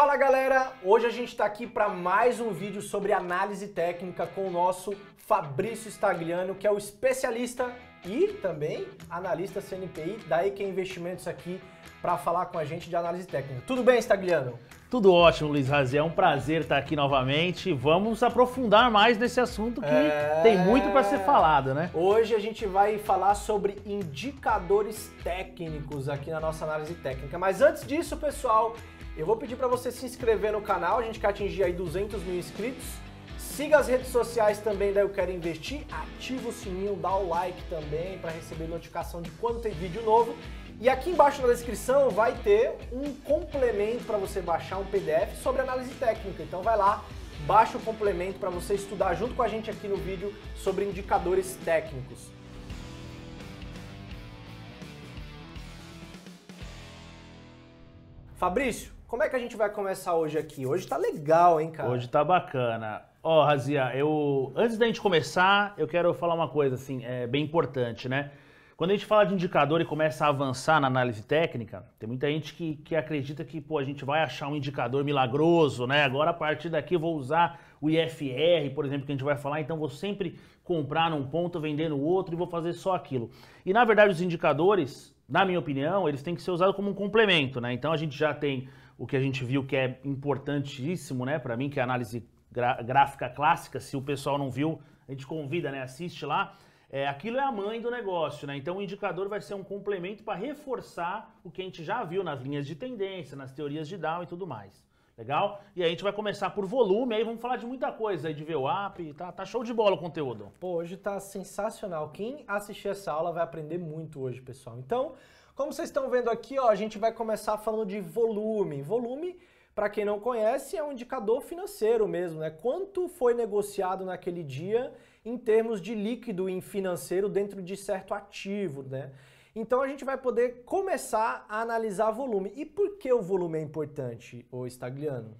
Fala galera, hoje a gente está aqui para mais um vídeo sobre análise técnica com o nosso Fabrício Stagliano, que é o especialista e também analista CNPI da IK Investimentos aqui para falar com a gente de análise técnica. Tudo bem, Stagliano? Tudo ótimo, Luiz Razia. É um prazer estar aqui novamente. Vamos aprofundar mais nesse assunto que é... tem muito para ser falado, né? Hoje a gente vai falar sobre indicadores técnicos aqui na nossa análise técnica. Mas antes disso, pessoal, eu vou pedir para você se inscrever no canal, a gente quer atingir aí 200 mil inscritos. Siga as redes sociais também da Eu Quero Investir, ativa o sininho, dá o like também para receber notificação de quando tem vídeo novo. E aqui embaixo na descrição vai ter um complemento para você baixar um PDF sobre análise técnica. Então vai lá, baixa o complemento para você estudar junto com a gente aqui no vídeo sobre indicadores técnicos. Fabrício, como é que a gente vai começar hoje aqui? Hoje tá legal, hein, cara? Hoje tá bacana. Ó, oh, Razia, eu antes da gente começar, eu quero falar uma coisa assim, é bem importante, né? Quando a gente fala de indicador e começa a avançar na análise técnica, tem muita gente que, que acredita que pô, a gente vai achar um indicador milagroso, né? Agora a partir daqui eu vou usar o IFR, por exemplo, que a gente vai falar, então vou sempre comprar num ponto, vender no outro e vou fazer só aquilo. E na verdade os indicadores, na minha opinião, eles têm que ser usados como um complemento, né? Então a gente já tem o que a gente viu que é importantíssimo, né, para mim, que é a análise gráfica clássica. Se o pessoal não viu, a gente convida, né, assiste lá. É, aquilo é a mãe do negócio, né? Então o indicador vai ser um complemento para reforçar o que a gente já viu nas linhas de tendência, nas teorias de Dow e tudo mais. Legal? E aí a gente vai começar por volume, aí vamos falar de muita coisa aí de VWAP, tá, tá show de bola o conteúdo. Pô, hoje tá sensacional. Quem assistir essa aula vai aprender muito hoje, pessoal. Então, como vocês estão vendo aqui, ó, a gente vai começar falando de volume. Volume, para quem não conhece, é um indicador financeiro mesmo, né? Quanto foi negociado naquele dia em termos de líquido em financeiro dentro de certo ativo, né? Então a gente vai poder começar a analisar volume. E por que o volume é importante, o Stagliano?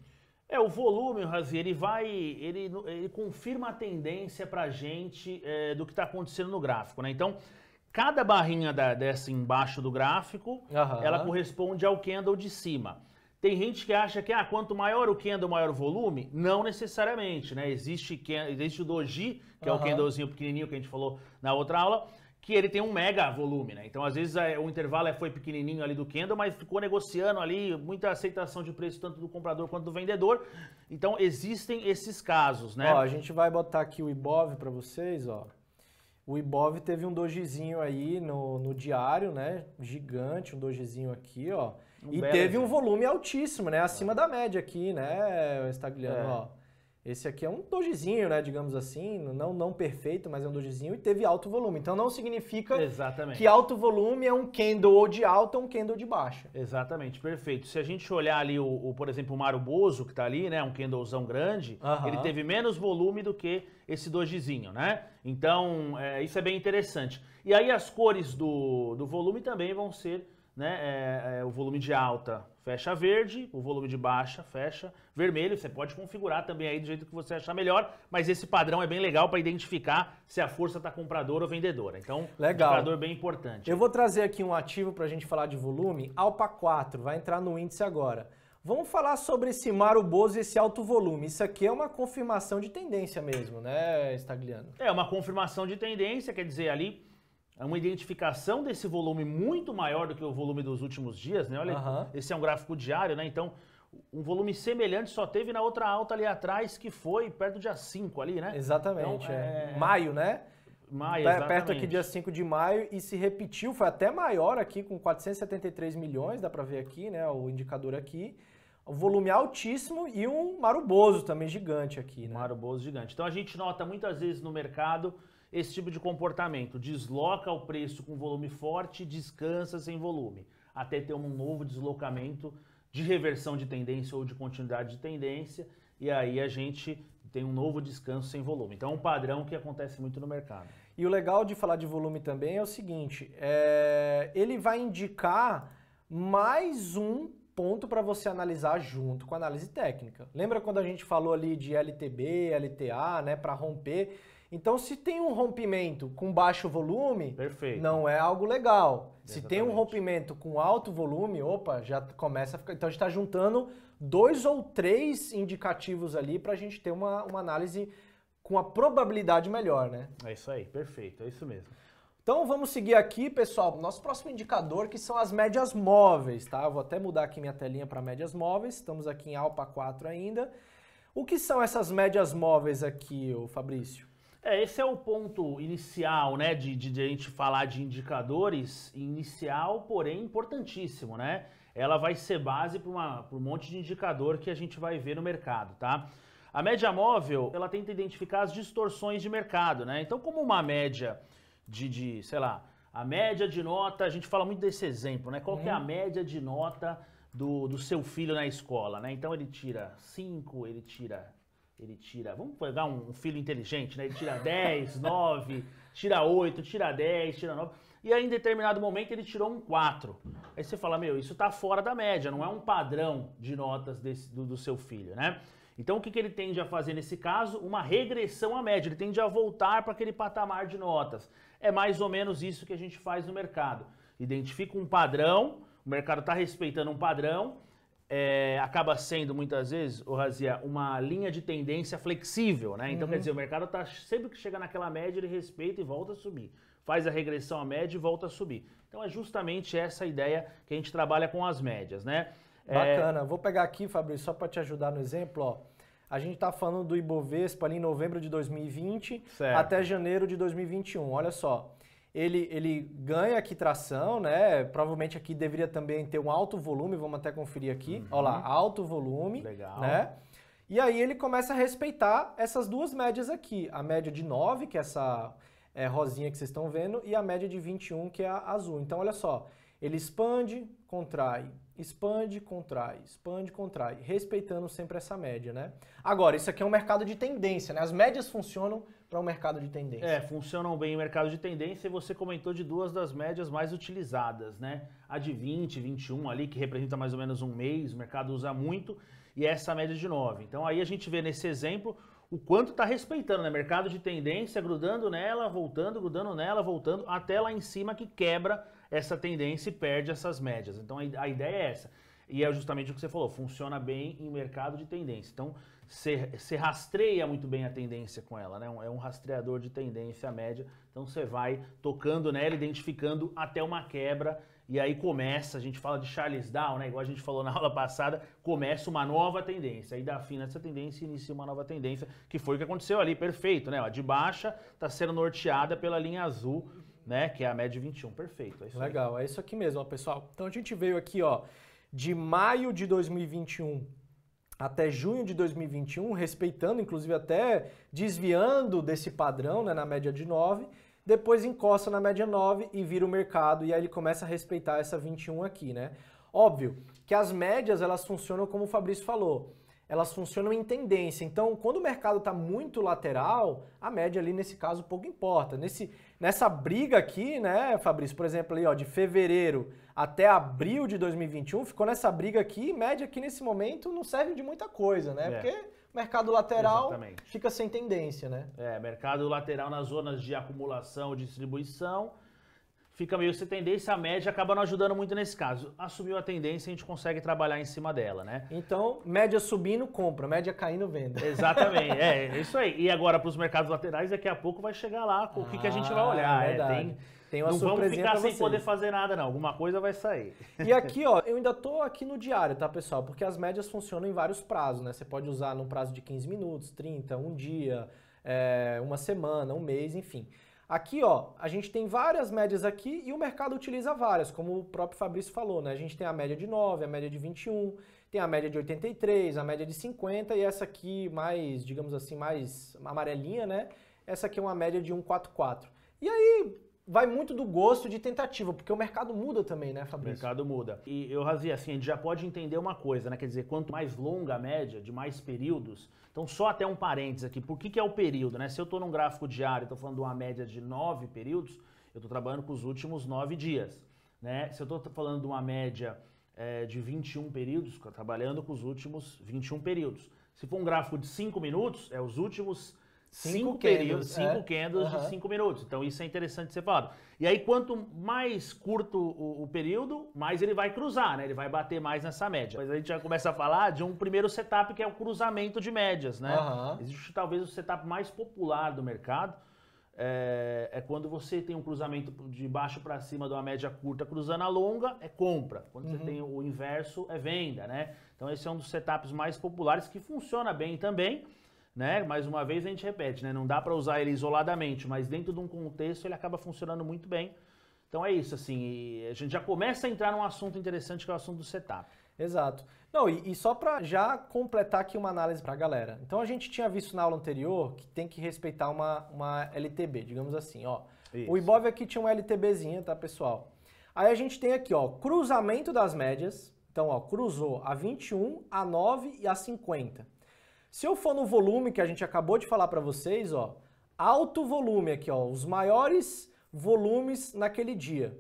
É, o volume, Razi, ele vai. Ele, ele confirma a tendência para a gente é, do que está acontecendo no gráfico, né? Então, cada barrinha da, dessa embaixo do gráfico, uhum. ela corresponde ao candle de cima. Tem gente que acha que ah, quanto maior o candle, maior o volume. Não necessariamente, né? Existe, existe o doji, que uhum. é o candlezinho pequenininho que a gente falou na outra aula, que ele tem um mega volume, né? Então, às vezes, é, o intervalo é, foi pequenininho ali do candle, mas ficou negociando ali, muita aceitação de preço tanto do comprador quanto do vendedor. Então, existem esses casos, né? Ó, a gente vai botar aqui o IBOV para vocês, ó. O IBOV teve um dojizinho aí no, no diário, né? Gigante, um dojizinho aqui, ó. Um e teve exemplo. um volume altíssimo, né? Acima é. da média aqui, né, Estagliano, é. ó. Esse aqui é um dojizinho, né, digamos assim, não, não perfeito, mas é um dojizinho e teve alto volume. Então não significa Exatamente. que alto volume é um candle de alta ou um candle de baixa. Exatamente, perfeito. Se a gente olhar ali, o, o por exemplo, o Maruboso, que está ali, né, um candlezão grande, uh -huh. ele teve menos volume do que esse dojizinho, né? Então, é, isso é bem interessante. E aí as cores do, do volume também vão ser né, é, é, o volume de alta fecha verde, o volume de baixa fecha vermelho. Você pode configurar também aí do jeito que você achar melhor, mas esse padrão é bem legal para identificar se a força está compradora ou vendedora. Então, legal. um indicador bem importante. Eu vou trazer aqui um ativo para a gente falar de volume, Alpa 4, vai entrar no índice agora. Vamos falar sobre esse maruboso e esse alto volume. Isso aqui é uma confirmação de tendência mesmo, né, Stagliano? É uma confirmação de tendência, quer dizer, ali é uma identificação desse volume muito maior do que o volume dos últimos dias, né? Olha, esse é um gráfico diário, né? Então, um volume semelhante só teve na outra alta ali atrás, que foi perto do dia 5 ali, né? Exatamente, então, é... é- maio, né? Maio, exatamente. Perto aqui dia 5 de maio e se repetiu, foi até maior aqui com 473 milhões, dá para ver aqui, né, o indicador aqui. O volume altíssimo e um maruboso também gigante aqui, né? Maruboso gigante. Então a gente nota muitas vezes no mercado esse tipo de comportamento. Desloca o preço com volume forte, descansa sem volume, até ter um novo deslocamento de reversão de tendência ou de continuidade de tendência, e aí a gente tem um novo descanso sem volume. Então é um padrão que acontece muito no mercado. E o legal de falar de volume também é o seguinte: é... ele vai indicar mais um ponto para você analisar junto com a análise técnica. Lembra quando a gente falou ali de LTB, LTA, né, para romper? Então, se tem um rompimento com baixo volume, Perfeito. não é algo legal. Exatamente. Se tem um rompimento com alto volume, opa, já começa a ficar. Então, a gente está juntando dois ou três indicativos ali para a gente ter uma, uma análise com a probabilidade melhor, né? É isso aí, perfeito, é isso mesmo. Então vamos seguir aqui, pessoal, nosso próximo indicador que são as médias móveis, tá? Eu vou até mudar aqui minha telinha para médias móveis, estamos aqui em ALPA 4 ainda. O que são essas médias móveis aqui, Fabrício? É, esse é o ponto inicial, né, de, de, de, a gente falar de indicadores, inicial, porém importantíssimo, né? Ela vai ser base para um monte de indicador que a gente vai ver no mercado, tá? A média móvel, ela tenta identificar as distorções de mercado, né? Então, como uma média de, de sei lá, a média de nota, a gente fala muito desse exemplo, né? Qual que é a uhum. média de nota do, do seu filho na escola, né? Então ele tira 5, ele tira ele tira, vamos pegar um filho inteligente, né? Ele tira 10, 9, tira 8, tira 10, tira 9. E aí, em determinado momento, ele tirou um 4. Aí você fala, meu, isso tá fora da média, não é um padrão de notas desse, do, do seu filho, né? Então, o que, que ele tende a fazer nesse caso? Uma regressão à média, ele tende a voltar para aquele patamar de notas. É mais ou menos isso que a gente faz no mercado. Identifica um padrão, o mercado está respeitando um padrão, é, acaba sendo muitas vezes, o Razia, uma linha de tendência flexível, né? Então, uhum. quer dizer, o mercado tá sempre que chega naquela média, ele respeita e volta a subir. Faz a regressão à média e volta a subir. Então é justamente essa ideia que a gente trabalha com as médias, né? É, Bacana. É... Vou pegar aqui, Fabrício, só para te ajudar no exemplo, ó. A gente está falando do Ibovespa ali em novembro de 2020 certo. até janeiro de 2021. Olha só ele, ele ganha aqui tração, né? Provavelmente aqui deveria também ter um alto volume, vamos até conferir aqui. Uhum. Olha lá, alto volume. Legal. Né? E aí ele começa a respeitar essas duas médias aqui. A média de 9, que é essa é, rosinha que vocês estão vendo, e a média de 21, que é a azul. Então, olha só, ele expande, contrai, expande, contrai, expande, contrai, respeitando sempre essa média, né? Agora, isso aqui é um mercado de tendência, né? As médias funcionam para o um mercado de tendência. É, funcionam bem o mercado de tendência e você comentou de duas das médias mais utilizadas, né? A de 20, 21 ali, que representa mais ou menos um mês, o mercado usa muito, e essa média de 9. Então aí a gente vê nesse exemplo o quanto está respeitando, né? Mercado de tendência, grudando nela, voltando, grudando nela, voltando, até lá em cima que quebra essa tendência e perde essas médias. Então a ideia é essa. E é justamente o que você falou, funciona bem em mercado de tendência. Então, você rastreia muito bem a tendência com ela, né? É um rastreador de tendência média. Então você vai tocando nela, identificando até uma quebra e aí começa, a gente fala de Charles Dow, né? Igual a gente falou na aula passada, começa uma nova tendência. Aí dá fim nessa tendência e inicia uma nova tendência, que foi o que aconteceu ali, perfeito, né? Ó, de baixa está sendo norteada pela linha azul, né? Que é a média 21, perfeito. É Legal, aí. é isso aqui mesmo, ó, pessoal. Então a gente veio aqui, ó, de maio de 2021 até junho de 2021, respeitando, inclusive até desviando desse padrão né, na média de 9, depois encosta na média 9 e vira o mercado e aí ele começa a respeitar essa 21 aqui, né? Óbvio que as médias elas funcionam como o Fabrício falou, elas funcionam em tendência. Então, quando o mercado está muito lateral, a média ali nesse caso pouco importa. Nesse, nessa briga aqui, né, Fabrício, por exemplo, ali, ó, de fevereiro até abril de 2021, ficou nessa briga aqui, média aqui nesse momento não serve de muita coisa, né? É. Porque mercado lateral Exatamente. fica sem tendência, né? É, mercado lateral nas zonas de acumulação, distribuição, fica meio sem tendência, a média acaba não ajudando muito nesse caso. Assumiu a tendência, a gente consegue trabalhar em cima dela, né? Então, média subindo, compra, média caindo, venda. Exatamente, é, é isso aí. E agora para os mercados laterais, daqui a pouco vai chegar lá, o que, ah, que a gente vai olhar. É, é tem tem uma não vamos ficar sem poder fazer nada, não. Alguma coisa vai sair. E aqui, ó, eu ainda tô aqui no diário, tá, pessoal? Porque as médias funcionam em vários prazos, né? Você pode usar num prazo de 15 minutos, 30, um dia, é, uma semana, um mês, enfim. Aqui, ó, a gente tem várias médias aqui e o mercado utiliza várias, como o próprio Fabrício falou, né? A gente tem a média de 9, a média de 21, tem a média de 83, a média de 50 e essa aqui mais, digamos assim, mais amarelinha, né? Essa aqui é uma média de 144. E aí, vai muito do gosto de tentativa, porque o mercado muda também, né, Fabrício? O mercado muda. E eu razi assim, a gente já pode entender uma coisa, né? Quer dizer, quanto mais longa a média, de mais períodos. Então, só até um parênteses aqui, por que, que é o período, né? Se eu estou num gráfico diário, estou falando de uma média de nove períodos, eu estou trabalhando com os últimos nove dias. Né? Se eu estou falando de uma média é, de 21 períodos, trabalhando com os últimos 21 períodos. Se for um gráfico de cinco minutos, é os últimos cinco, períodos, é. cinco candles de cinco minutos. Então isso é interessante ser falado. E aí quanto mais curto o, o, período, mais ele vai cruzar, né? Ele vai bater mais nessa média. Mas a gente já começa a falar de um primeiro setup que é o cruzamento de médias, né? Uhum. Existe talvez o setup mais popular do mercado. É, é, quando você tem um cruzamento de baixo para cima de uma média curta cruzando a longa, é compra. Quando uhum. você tem o inverso, é venda, né? Então esse é um dos setups mais populares que funciona bem também né? Mais uma vez a gente repete, né? Não dá para usar ele isoladamente, mas dentro de um contexto ele acaba funcionando muito bem. Então é isso, assim, a gente já começa a entrar num assunto interessante que é o assunto do setup. Exato. Não, e, e só para já completar aqui uma análise para a galera. Então a gente tinha visto na aula anterior que tem que respeitar uma, uma LTB, digamos assim, ó. Isso. O Ibov aqui tinha uma LTBzinha, tá, pessoal? Aí a gente tem aqui, ó, cruzamento das médias. Então, ó, cruzou a 21, a 9 e a 50. Se eu for no volume que a gente acabou de falar para vocês, ó, alto volume aqui, ó, os maiores volumes naquele dia.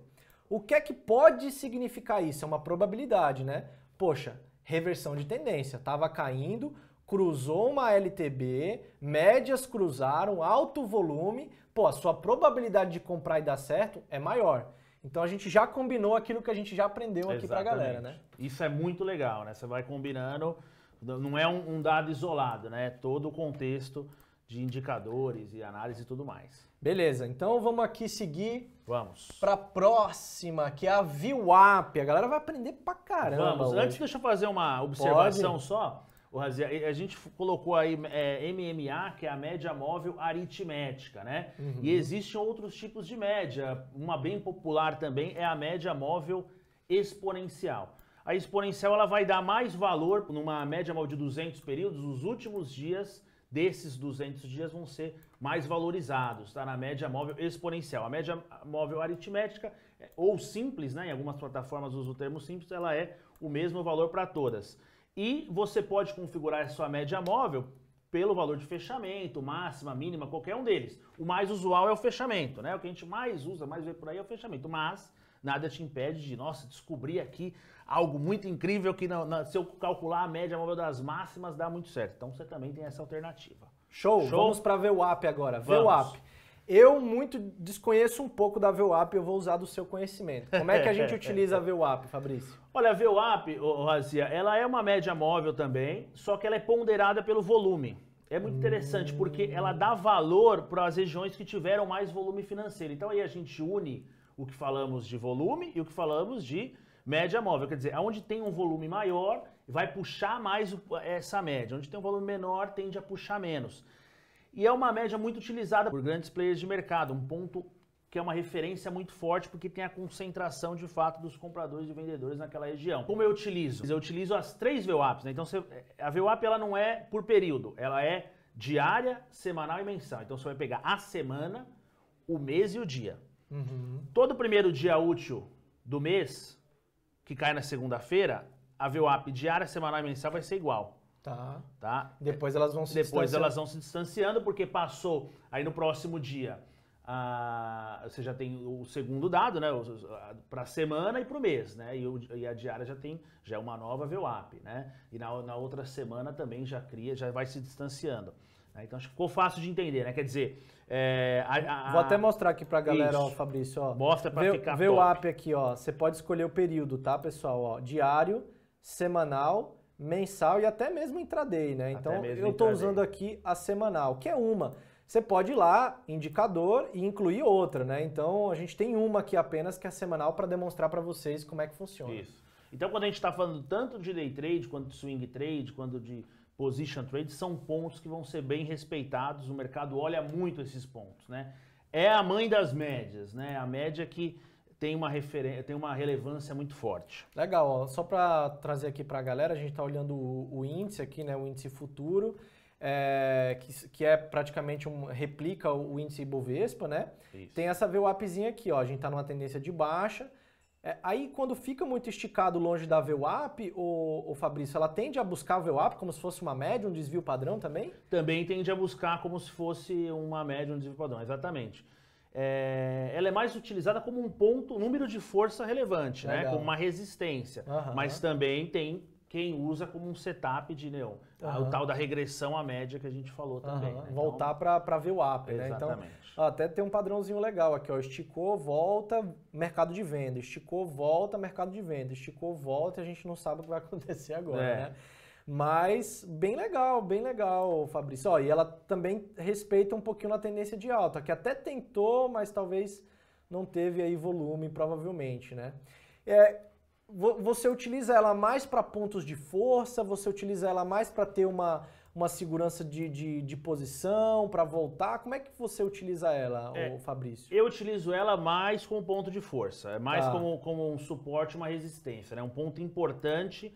O que é que pode significar isso? É uma probabilidade, né? Poxa, reversão de tendência, estava caindo, cruzou uma LTB, médias cruzaram, alto volume, pô, a sua probabilidade de comprar e dar certo é maior. Então a gente já combinou aquilo que a gente já aprendeu aqui para a galera, né? Isso é muito legal, né? Você vai combinando não é um, um dado isolado, né? É todo o contexto de indicadores e análise e tudo mais. Beleza, então vamos aqui seguir. Vamos. Para a próxima, que é a VWAP. A galera vai aprender pra caramba. Vamos, hoje. antes deixa eu fazer uma observação Pode? só. O Razia, a gente colocou aí é, MMA, que é a média móvel aritmética, né? Uhum. E existem outros tipos de média. Uma bem popular também é a média móvel exponencial a exponencial ela vai dar mais valor, numa média de 200 períodos, os últimos dias desses 200 dias vão ser mais valorizados, tá? Na média móvel exponencial. A média móvel aritmética, é, ou simples, né? Em algumas plataformas usa o termo simples, ela é o mesmo valor para todas. E você pode configurar a sua média móvel pelo valor de fechamento, máxima, mínima, qualquer um deles. O mais usual é o fechamento, né? O que a gente mais usa, mais vê por aí é o fechamento, mas nada te impede de, nossa, descobrir aqui algo muito incrível que na, na, se eu calcular a média móvel das máximas dá muito certo. Então você também tem essa alternativa. Show! Show. Vamos para a VWAP agora. VWAP. Eu muito desconheço um pouco da VWAP, eu vou usar do seu conhecimento. Como é que a gente utiliza a VWAP, Fabrício? Olha, a VWAP, oh, Razia, ela é uma média móvel também, só que ela é ponderada pelo volume. É muito interessante, hum. porque ela dá valor para as regiões que tiveram mais volume financeiro. Então aí a gente une o que falamos de volume e o que falamos de média móvel, quer dizer, onde tem um volume maior, vai puxar mais essa média. Onde tem um volume menor, tende a puxar menos. E é uma média muito utilizada por grandes players de mercado, um ponto que é uma referência muito forte porque tem a concentração de fato dos compradores e vendedores naquela região. Como eu utilizo? Eu utilizo as três VWAPs, né? Então você, a VWAP ela não é por período, ela é diária, semanal e mensal. Então você vai pegar a semana, o mês e o dia. Uhum. Todo primeiro dia útil do mês, que cai na segunda-feira, a VWAP diária, semanal e mensal vai ser igual. Tá. tá? Depois elas vão se Depois elas vão se distanciando, porque passou. Aí no próximo dia, a, você já tem o segundo dado, né? Para a semana e para o mês, né? E, o, e, a diária já tem, já é uma nova VWAP, né? E na, na outra semana também já cria, já vai se distanciando. Né? Então acho que ficou fácil de entender, né? Quer dizer, é, a, a, vou até mostrar aqui pra galera, ó, Fabrício, ó. Mostra pra vê, ficar Vê top. o app aqui, ó. Você pode escolher o período, tá, pessoal? Ó, diário, semanal, mensal e até mesmo intraday, né? então eu tô intraday. usando aqui a semanal, que é uma. Você pode ir lá, indicador, e incluir outra, né? Então a gente tem uma aqui apenas que é semanal para demonstrar para vocês como é que funciona. Isso. Então quando a gente está falando tanto de day trade, quanto de swing trade, quanto de position trades são pontos que vão ser bem respeitados. O mercado olha muito esses pontos, né? É a mãe das médias, né? A média que tem uma, referência tem uma relevância muito forte. Legal, ó. só para trazer aqui para a galera, a gente está olhando o, o, índice aqui, né, o índice futuro, é, que, que é praticamente um replica o, o índice ibovespa né? Isso. Tem essa VWAPzinha aqui, ó, a gente está numa tendência de baixa, é, aí, quando fica muito esticado longe da VWAP, o, o Fabrício, ela tende a buscar a VWAP como se fosse uma média, um desvio padrão também? Também tende a buscar como se fosse uma média, um desvio padrão, exatamente. É, ela é mais utilizada como um ponto, um número de força relevante, né? Legal. né? como uma resistência, uhum. mas também tem quem usa como um setup de neon. Uhum. O tal da regressão à média que a gente falou também. Uhum. Né? Então, Voltar então, para ver o up, né? Então, Exatamente. Então, até tem um padrãozinho legal aqui, ó. Esticou, volta, mercado de venda. Esticou, volta, mercado de venda. Esticou, volta, a gente não sabe o que vai acontecer agora, é. né? Mas bem legal, bem legal, Fabrício. Ó, e ela também respeita um pouquinho na tendência de alta, que até tentou, mas talvez não teve aí volume, provavelmente, né? É, você utiliza ela mais para pontos de força, você utiliza ela mais para ter uma, uma segurança de, de, de posição, para voltar? Como é que você utiliza ela, é, Fabrício? Eu utilizo ela mais como ponto de força, é mais ah. como, como um suporte, uma resistência, né? um ponto importante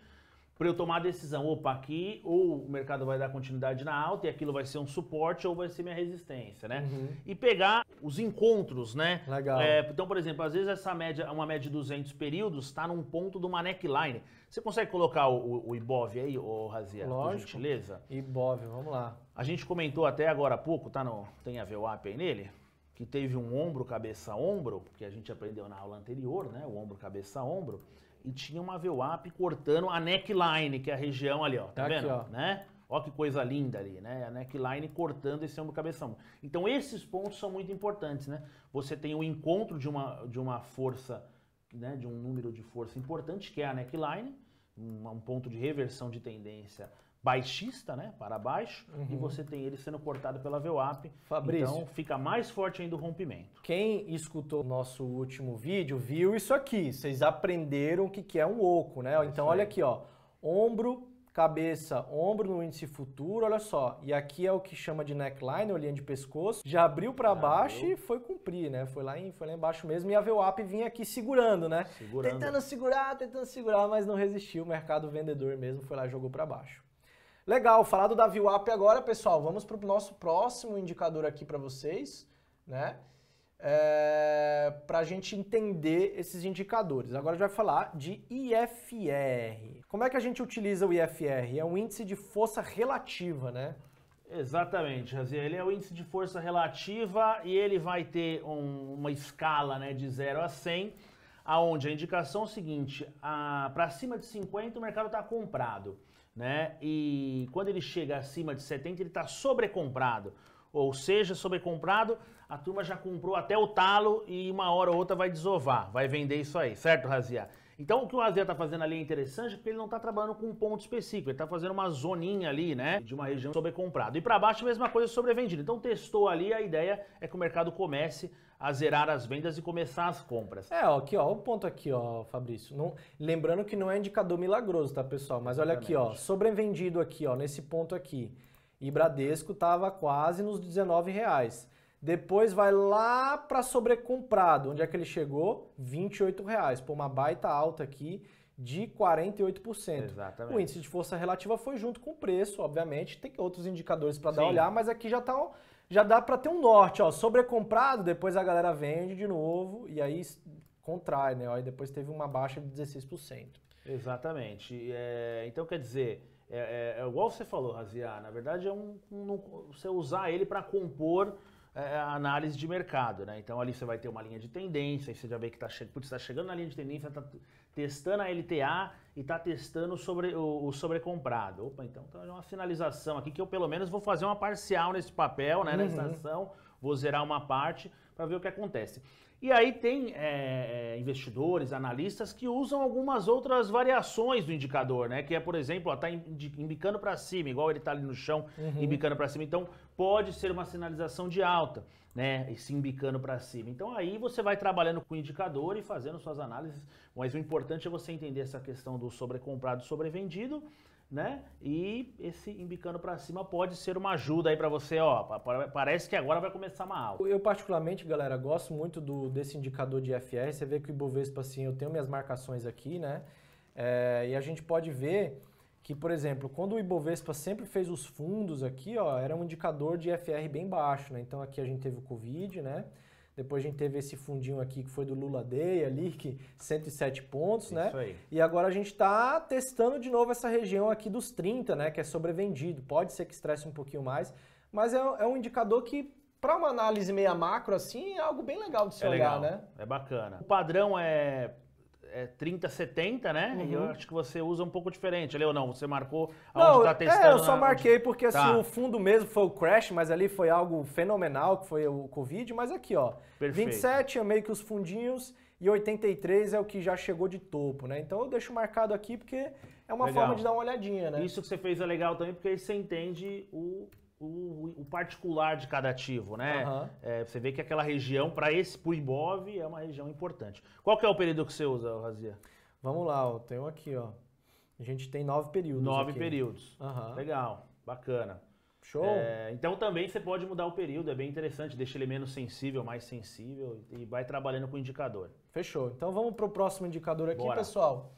para eu tomar a decisão, opa, aqui ou o mercado vai dar continuidade na alta e aquilo vai ser um suporte ou vai ser minha resistência, né? Uhum. E pegar os encontros, né? Legal. É, então, por exemplo, às vezes essa média, uma média de 200 períodos está num ponto de uma neckline. Você consegue colocar o, o, o IBOV aí, ô Razia, Lógico. por gentileza? IBOV, vamos lá. A gente comentou até agora há pouco, tá no, tem a VWAP aí nele? que teve um ombro, cabeça, ombro, que a gente aprendeu na aula anterior, né? O ombro, cabeça, ombro e tinha uma VWAP cortando a neckline, que é a região ali, ó. Tá, tá vendo? ó. Né? Ó que coisa linda ali, né? A neckline cortando esse ombro cabeção. Então esses pontos são muito importantes, né? Você tem o encontro de uma, de uma força, né? De um número de força importante, que é a neckline, um, um ponto de reversão de tendência baixista, né, para baixo, uhum. e você tem ele sendo cortado pela VWAP. Fabrício, então fica mais forte ainda o rompimento. Quem escutou nosso último vídeo viu isso aqui. Vocês aprenderam o que, é um oco, né? É então olha aqui, ó, ombro, cabeça, ombro no índice futuro, olha só. E aqui é o que chama de neckline, ou linha de pescoço. Já abriu para ah, baixo e foi cumprir, né? Foi lá, em, foi lá embaixo mesmo e a VWAP vinha aqui segurando, né? Segurando. Tentando segurar, tentando segurar, mas não resistiu. O mercado vendedor mesmo foi lá e jogou para baixo. Legal, falado da VWAP agora, pessoal, vamos para o nosso próximo indicador aqui para vocês, né? É, para a gente entender esses indicadores. Agora a gente vai falar de IFR. Como é que a gente utiliza o IFR? É um índice de força relativa, né? Exatamente, Razia. Ele é o índice de força relativa e ele vai ter um, uma escala né, de 0 a 100 aonde a indicação é o seguinte, para cima de 50 o mercado está comprado, né? E quando ele chega acima de 70 ele está sobrecomprado, ou seja, sobrecomprado, a turma já comprou até o talo e uma hora ou outra vai desovar, vai vender isso aí, certo, Razia? Então o que o Razia está fazendo ali é interessante porque ele não está trabalhando com um ponto específico, ele está fazendo uma zoninha ali, né, de uma região sobrecomprado. E para baixo a mesma coisa sobrevendida. Então testou ali, a ideia é que o mercado comece a zerar as vendas e começar as compras. É, ó, aqui ó, o ponto aqui, ó, Fabrício. Não, lembrando que não é indicador milagroso, tá, pessoal? Mas Exatamente. olha aqui, ó, sobrevendido aqui, ó, nesse ponto aqui. E Bradesco estava quase nos 19 reais. Depois vai lá para sobrecomprado, onde é que ele chegou? 28 reais. Pô, uma baita alta aqui de 48%. Exatamente. O índice de força relativa foi junto com o preço, obviamente. Tem outros indicadores para dar olhar, mas aqui já está já dá para ter um norte, ó, sobrecomprado, depois a galera vende de novo e aí contrai, né? Aí e depois teve uma baixa de 16%. Exatamente. É, então, quer dizer, é, é, é igual você falou, Razia, na verdade é um, um, você usar ele para compor é, é análise de mercado, né? Então ali você vai ter uma linha de tendência, aí você já vê que está che tá chegando na linha de tendência, está testando a LTA e está testando sobre o, o sobrecomprado. Opa, então tá uma finalização aqui que eu pelo menos vou fazer uma parcial nesse papel, né? Uhum. Na vou zerar uma parte para ver o que acontece. E aí tem é, é, investidores, analistas que usam algumas outras variações do indicador, né? Que é, por exemplo, está embicando para cima, igual ele está ali no chão, uhum. embicando para cima. Então, pode ser uma sinalização de alta, né? E se embicando para cima. Então, aí você vai trabalhando com o indicador e fazendo suas análises. Mas o importante é você entender essa questão do sobrecomprado e sobrevendido né? E esse embicando para cima pode ser uma ajuda aí para você, ó. Parece que agora vai começar uma aula. Eu particularmente, galera, gosto muito do, desse indicador de IFR. Você vê que o Ibovespa, assim, eu tenho minhas marcações aqui, né? É, e a gente pode ver que, por exemplo, quando o Ibovespa sempre fez os fundos aqui, ó, era um indicador de IFR bem baixo, né? Então aqui a gente teve o Covid, né? Depois a gente teve esse fundinho aqui que foi do Lula Day ali, que 107 pontos, Isso né? Isso aí. E agora a gente está testando de novo essa região aqui dos 30, né? Que é sobrevendido. Pode ser que estresse um pouquinho mais, mas é, é um indicador que para uma análise meia macro assim, é algo bem legal de se é olhar, legal. né? É bacana. O padrão é é 30-70, né? Uhum. E eu uhum. acho que você usa um pouco diferente ali ou não? Você marcou aonde está testando? É, eu só né, marquei porque assim, tá. assim, o fundo mesmo foi o crash, mas ali foi algo fenomenal, que foi o Covid. Mas aqui, ó, Perfeito. 27 é meio que os fundinhos e 83 é o que já chegou de topo, né? Então eu deixo marcado aqui porque é uma legal. forma de dar uma olhadinha, né? Isso que você fez é legal também porque aí você entende o o, o, particular de cada ativo, né? Uhum. É, você vê que aquela região, para esse, para IBOV, é uma região importante. Qual que é o período que você usa, Razia? Vamos lá, eu tenho aqui, ó. A gente tem nove períodos. Nove aqui. períodos. Uhum. Legal, bacana. Show. É, então também você pode mudar o período, é bem interessante, deixa ele menos sensível, mais sensível e vai trabalhando com o indicador. Fechou. Então vamos para o próximo indicador aqui, Bora. pessoal,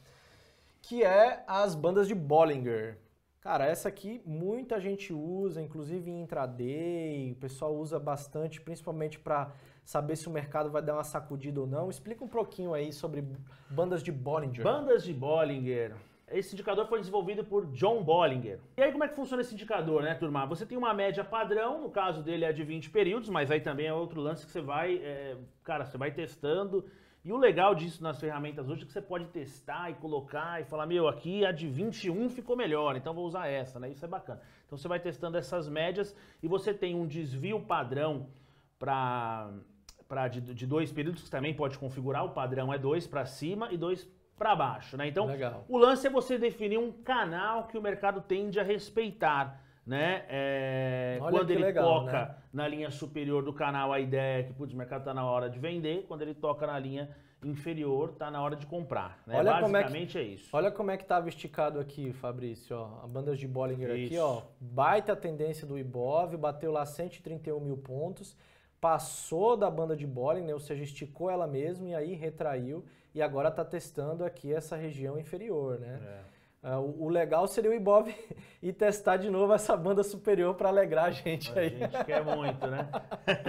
que é as bandas de Bollinger. Cara, essa aqui muita gente usa, inclusive em intraday, o pessoal usa bastante, principalmente para saber se o mercado vai dar uma sacudida ou não. Explica um pouquinho aí sobre bandas de Bollinger. Bandas de Bollinger. Esse indicador foi desenvolvido por John Bollinger. E aí como é que funciona esse indicador, né, turma? Você tem uma média padrão, no caso dele é de 20 períodos, mas aí também é outro lance que você vai, é, cara, você vai testando e o legal disso nas ferramentas hoje é que você pode testar e colocar e falar, meu, aqui a de 21 ficou melhor, então vou usar essa, né? Isso é bacana. Então você vai testando essas médias e você tem um desvio padrão para para de, de, dois períodos, que também pode configurar, o padrão é dois para cima e dois para baixo, né? Então, Legal. o lance é você definir um canal que o mercado tende a respeitar né? É, quando ele legal, toca né? na linha superior do canal, a ideia é que putz, o mercado está na hora de vender, quando ele toca na linha inferior, está na hora de comprar. Né? Olha Basicamente como é, que, é isso. Olha como é que estava esticado aqui, Fabrício. Ó, a banda de Bollinger isso. aqui, ó, baita tendência do Ibov, bateu lá 131 mil pontos passou da banda de Bollinger, ou seja, esticou ela mesmo e aí retraiu e agora está testando aqui essa região inferior, né? É. É, o legal seria o Ibov e testar de novo essa banda superior para alegrar a gente a aí. A gente quer é muito, né?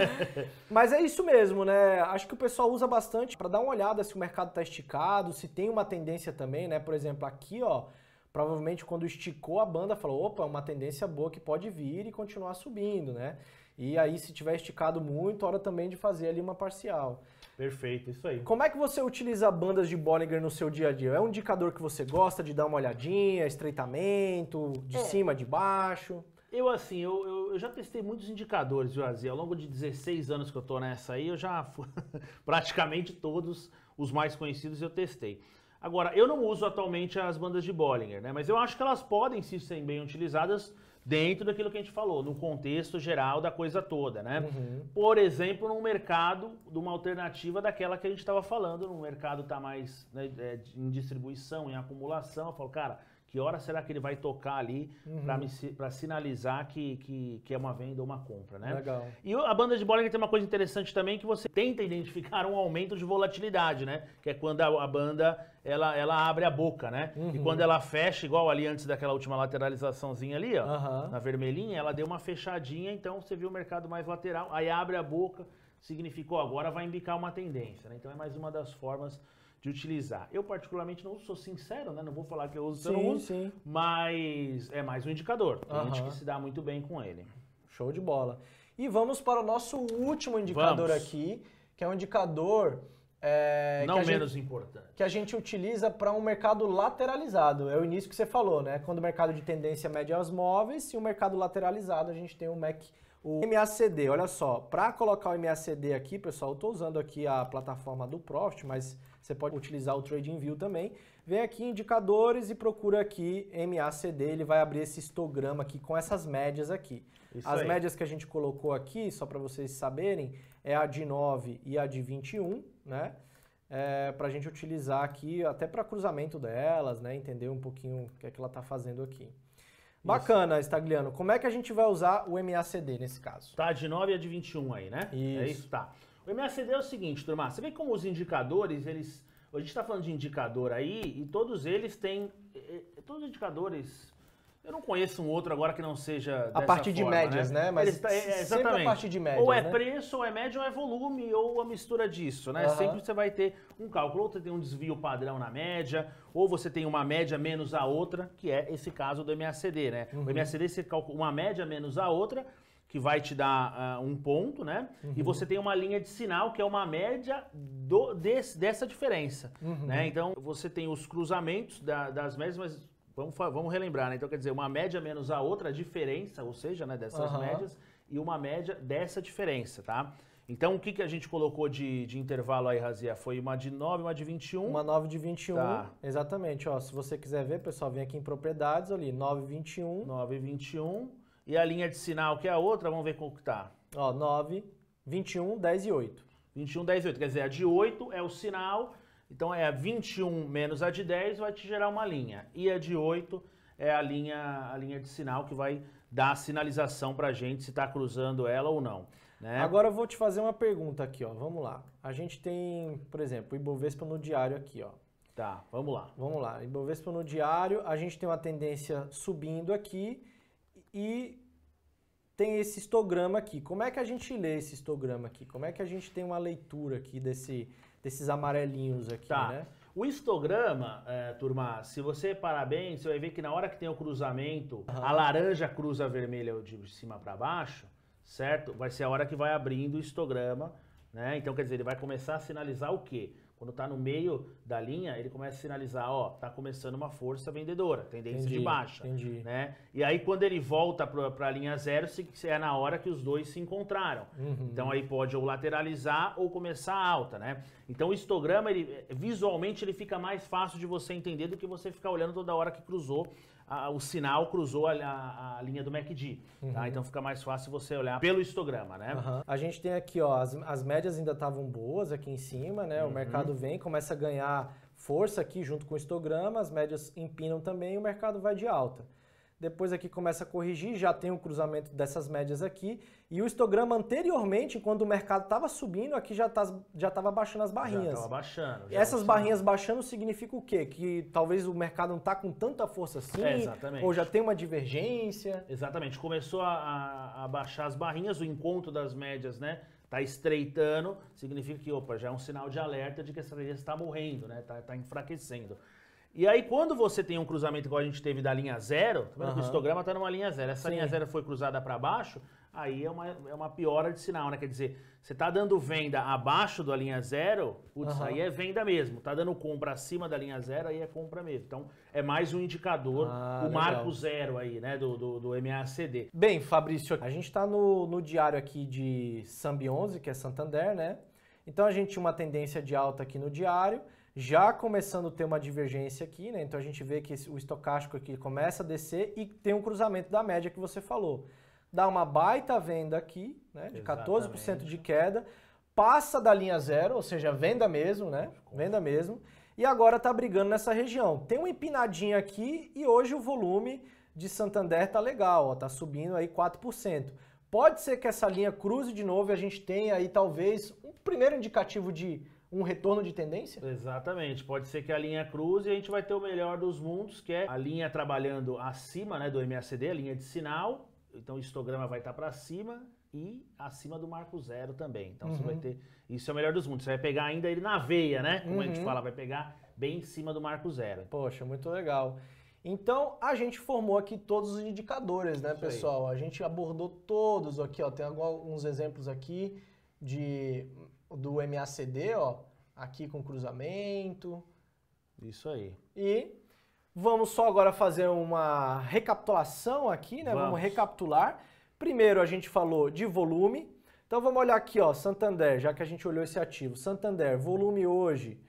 Mas é isso mesmo, né? Acho que o pessoal usa bastante para dar uma olhada se o mercado está esticado, se tem uma tendência também, né? Por exemplo, aqui, ó, provavelmente quando esticou a banda falou, opa, uma tendência boa que pode vir e continuar subindo, né? E aí se tiver esticado muito, hora também de fazer ali uma parcial. Perfeito, isso aí. Como é que você utiliza bandas de Bollinger no seu dia a dia? É um indicador que você gosta de dar uma olhadinha, estreitamento, de é. cima, de baixo? Eu, assim, eu, eu, eu já testei muitos indicadores, viu, Azia? Ao longo de 16 anos que eu tô nessa aí, eu já praticamente todos os mais conhecidos eu testei. Agora, eu não uso atualmente as bandas de Bollinger, né? Mas eu acho que elas podem, se serem bem utilizadas, dentro daquilo que a gente falou, no contexto geral da coisa toda, né? Uhum. Por exemplo, num mercado de uma alternativa daquela que a gente estava falando, no mercado está mais né, é, em distribuição, em acumulação, eu falo, cara, que hora será que ele vai tocar ali uhum. para sinalizar que, que, que, é uma venda ou uma compra, né? Legal. E a banda de Bollinger tem uma coisa interessante também que você tenta identificar um aumento de volatilidade, né? Que é quando a, a banda ela, ela abre a boca, né? Uhum. E quando ela fecha, igual ali antes daquela última lateralizaçãozinha ali, ó, uhum. na vermelhinha, ela deu uma fechadinha, então você viu o mercado mais lateral, aí abre a boca, significou agora vai indicar uma tendência, né? Então é mais uma das formas de utilizar. Eu, particularmente, não sou sincero, né? Não vou falar que eu uso, sim, eu não uso, sim. mas é mais um indicador. Tem uhum. gente que se dá muito bem com ele. Show de bola. E vamos para o nosso último indicador vamos. aqui, que é um indicador. É, não menos gente, importante. Que a gente utiliza para um mercado lateralizado. É o início que você falou, né? Quando o mercado de tendência mede as móveis e o mercado lateralizado, a gente tem o MAC, o MACD. Olha só, para colocar o MACD aqui, pessoal, eu estou usando aqui a plataforma do Profit, mas você pode utilizar o TradingView também. Vem aqui em indicadores e procura aqui MACD, ele vai abrir esse histograma aqui com essas médias aqui. Isso As aí. médias que a gente colocou aqui, só para vocês saberem, é a de 9 e a de 21, né? É, para a gente utilizar aqui, até para cruzamento delas, né? Entender um pouquinho o que é que ela está fazendo aqui. Bacana, Stagliano. Como é que a gente vai usar o MACD nesse caso? Tá de 9 a de 21 aí, né? Isso. É isso, tá. O MACD é o seguinte, turma, você vê como os indicadores, eles... A gente está falando de indicador aí e todos eles têm... Todos os indicadores... Eu não conheço um outro agora que não seja A partir forma, de médias, né? né? Mas tá, é, sempre a partir de médias, Ou é né? preço, ou é média, ou é volume, ou a mistura disso, né? Uhum. Sempre você vai ter um cálculo. Ou você tem um desvio padrão na média, ou você tem uma média menos a outra, que é esse caso do MACD, né? Uhum. O MACD você calcula uma média menos a outra que vai te dar uh, um ponto, né? Uhum. E você tem uma linha de sinal, que é uma média do, desse, dessa diferença, uhum. né? Então, você tem os cruzamentos da, das mesmas... Vamos, vamos relembrar, né? Então, quer dizer, uma média menos a outra, a diferença, ou seja, né, dessas uhum. médias, e uma média dessa diferença, tá? Então, o que, que a gente colocou de, de intervalo aí, Razia? Foi uma de 9, uma de 21? Uma 9 de 21, tá. exatamente. Ó, se você quiser ver, pessoal, vem aqui em propriedades, ali, 9 e 21. 9 e 21. E a linha de sinal, que é a outra, vamos ver como que tá. Ó, 9, 21, 10 e 8. 21, 10 e 8. Quer dizer, a de 8 é o sinal, então é a 21 menos a de 10 vai te gerar uma linha. E a de 8 é a linha, a linha de sinal que vai dar a sinalização para a gente se está cruzando ela ou não. Né? Agora eu vou te fazer uma pergunta aqui, ó. Vamos lá. A gente tem, por exemplo, o Ibovespa no diário aqui, ó. Tá, vamos lá. Vamos lá. Ibovespa no diário, a gente tem uma tendência subindo aqui e tem esse histograma aqui. Como é que a gente lê esse histograma aqui? Como é que a gente tem uma leitura aqui desse, desses amarelinhos aqui, tá. né? O histograma, é, turma, se você parar bem, você vai ver que na hora que tem o cruzamento, uhum. a laranja cruza a vermelha de cima para baixo, certo? Vai ser a hora que vai abrindo o histograma né? Então, quer dizer, ele vai começar a sinalizar o quê? Quando está no meio da linha, ele começa a sinalizar, ó, está começando uma força vendedora, tendência entendi, de baixa. Entendi. Né? E aí, quando ele volta para a linha zero, é na hora que os dois se encontraram. Uhum. Então, aí pode ou lateralizar ou começar alta, né? Então, o histograma, ele, visualmente, ele fica mais fácil de você entender do que você ficar olhando toda hora que cruzou a, o sinal cruzou a, a, a linha do MACD. Tá? Uhum. Tá? Então fica mais fácil você olhar pelo histograma, né? Uhum. A gente tem aqui, ó, as, as médias ainda estavam boas aqui em cima, né? Uhum. O mercado vem, começa a ganhar força aqui junto com o histograma, as médias empinam também e o mercado vai de alta depois aqui começa a corrigir, já tem o um cruzamento dessas médias aqui, e o histograma anteriormente, quando o mercado estava subindo, aqui já tá, já estava baixando as barrinhas. Já estava baixando. Já Essas barrinhas baixando significa o quê? Que talvez o mercado não está com tanta força assim, é, exatamente. ou já tem uma divergência. Exatamente, começou a, a, a baixar as barrinhas, o encontro das médias, né? Está estreitando, significa que, opa, já é um sinal de alerta de que essa tendência está morrendo, né? Está tá enfraquecendo. E aí, quando você tem um cruzamento igual a gente teve da linha zero, tá vendo uhum. que o histograma está numa linha zero. Essa Sim. linha zero foi cruzada para baixo, aí é uma, é uma piora de sinal, né? Quer dizer, você está dando venda abaixo da linha zero, putz, uhum. aí é venda mesmo. Está dando compra acima da linha zero, aí é compra mesmo. Então, é mais um indicador, ah, o legal. marco zero aí, né, do, do, do MACD. Bem, Fabrício, a gente está no, no diário aqui de Sambi 11, que é Santander, né? Então, a gente tinha uma tendência de alta aqui no diário, já começando a ter uma divergência aqui, né? Então a gente vê que o estocástico aqui começa a descer e tem um cruzamento da média que você falou. Dá uma baita venda aqui, né? De Exatamente. 14% de queda, passa da linha zero, ou seja, venda mesmo, né? Venda mesmo. E agora está brigando nessa região. Tem uma empinadinha aqui e hoje o volume de Santander tá legal, ó, tá subindo aí 4%. Pode ser que essa linha cruze de novo e a gente tenha aí talvez um primeiro indicativo de um retorno de tendência? Exatamente. Pode ser que a linha cruze e a gente vai ter o melhor dos mundos, que é a linha trabalhando acima né, do MACD, a linha de sinal. Então o histograma vai estar para cima e acima do marco zero também. Então uhum. você vai uhum. ter. Isso é o melhor dos mundos. Você vai pegar ainda ele na veia, né? Como uhum. a gente uhum. fala, vai pegar bem em cima do marco zero. Poxa, muito legal. Então a gente formou aqui todos os indicadores, né, Isso pessoal? Aí. A gente abordou todos aqui, ó. Tem alguns exemplos aqui de do MACD, ó, aqui com cruzamento. Isso aí. E vamos só agora fazer uma recapitulação aqui, né? Vamos, vamos recapitular. Primeiro a gente falou de volume. Então vamos olhar aqui, ó, Santander, já que a gente olhou esse ativo. Santander, volume hoje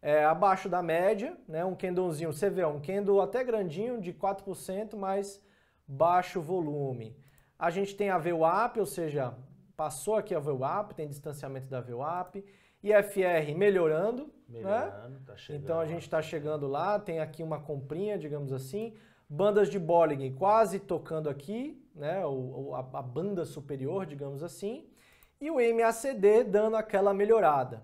é abaixo da média, né? Um candonzinho, você vê, um candle até grandinho de 4%, mas baixo volume. A gente tem a VWAP, ou seja, passou aqui a VWAP, tem distanciamento da VWAP, IFR melhorando, melhorando né? tá então a gente está chegando lá, tem aqui uma comprinha, digamos assim, bandas de Bollinger quase tocando aqui, né, o, o, a, a, banda superior, digamos assim, e o MACD dando aquela melhorada.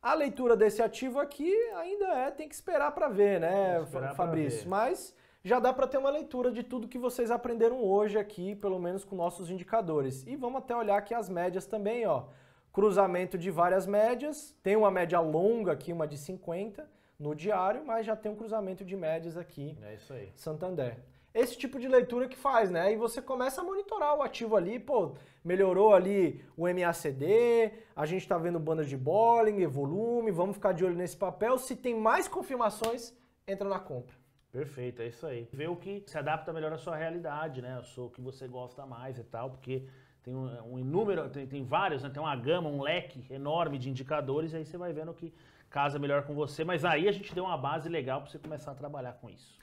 A leitura desse ativo aqui ainda é, tem que esperar para ver, né, Fabrício? Mas já dá para ter uma leitura de tudo que vocês aprenderam hoje aqui, pelo menos com nossos indicadores. E vamos até olhar aqui as médias também, ó. Cruzamento de várias médias, tem uma média longa aqui, uma de 50 no diário, mas já tem um cruzamento de médias aqui. É isso aí. Santander esse tipo de leitura que faz, né? E você começa a monitorar o ativo ali, pô, melhorou ali o MACD, a gente tá vendo banda de Bollinger, volume, vamos ficar de olho nesse papel. Se tem mais confirmações, entra na compra. Perfeito, é isso aí. Ver o que se adapta melhor à sua realidade, né? O que você gosta mais e tal, porque tem um, um inúmero, tem, tem vários, né? tem uma gama, um leque enorme de indicadores, e aí você vai vendo o que casa melhor com você. Mas aí a gente deu uma base legal para você começar a trabalhar com isso.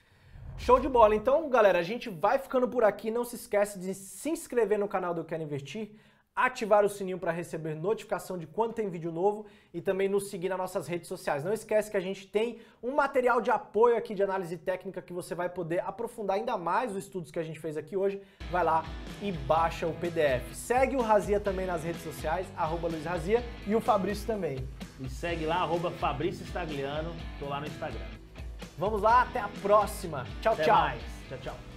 Show de bola! Então, galera, a gente vai ficando por aqui. Não se esquece de se inscrever no canal do Quero Investir ativar o sininho para receber notificação de quando tem vídeo novo e também nos seguir nas nossas redes sociais. Não esquece que a gente tem um material de apoio aqui de análise técnica que você vai poder aprofundar ainda mais os estudos que a gente fez aqui hoje. Vai lá e baixa o PDF. Segue o Razia também nas redes sociais, arroba Luiz Razia e o Fabrício também. Me segue lá, arroba Fabrício Stagliano, tô lá no Instagram. Vamos lá, até a próxima. Tchau, até tchau. Mais. Tchau, tchau.